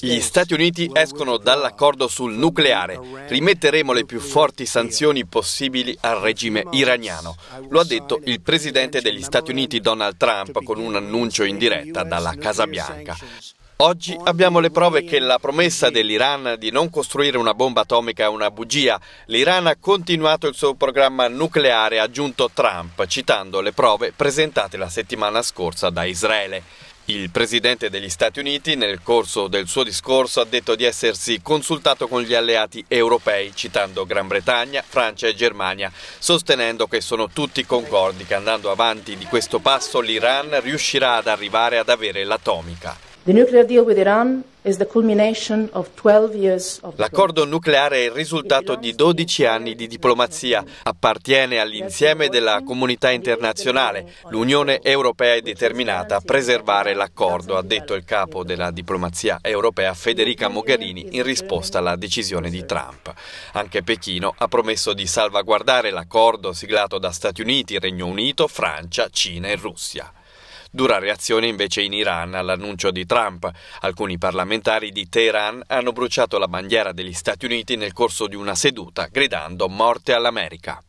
Gli Stati Uniti escono dall'accordo sul nucleare. Rimetteremo le più forti sanzioni possibili al regime iraniano. Lo ha detto il presidente degli Stati Uniti Donald Trump con un annuncio in diretta dalla Casa Bianca. Oggi abbiamo le prove che la promessa dell'Iran di non costruire una bomba atomica è una bugia. L'Iran ha continuato il suo programma nucleare, ha aggiunto Trump, citando le prove presentate la settimana scorsa da Israele. Il presidente degli Stati Uniti nel corso del suo discorso ha detto di essersi consultato con gli alleati europei, citando Gran Bretagna, Francia e Germania, sostenendo che sono tutti concordi che andando avanti di questo passo l'Iran riuscirà ad arrivare ad avere l'atomica. L'accordo nucleare è il risultato di 12 anni di diplomazia, appartiene all'insieme della comunità internazionale. L'Unione Europea è determinata a preservare l'accordo, ha detto il capo della diplomazia europea Federica Mogherini in risposta alla decisione di Trump. Anche Pechino ha promesso di salvaguardare l'accordo siglato da Stati Uniti, Regno Unito, Francia, Cina e Russia. Dura reazione invece in Iran all'annuncio di Trump. Alcuni parlamentari di Teheran hanno bruciato la bandiera degli Stati Uniti nel corso di una seduta, gridando morte all'America.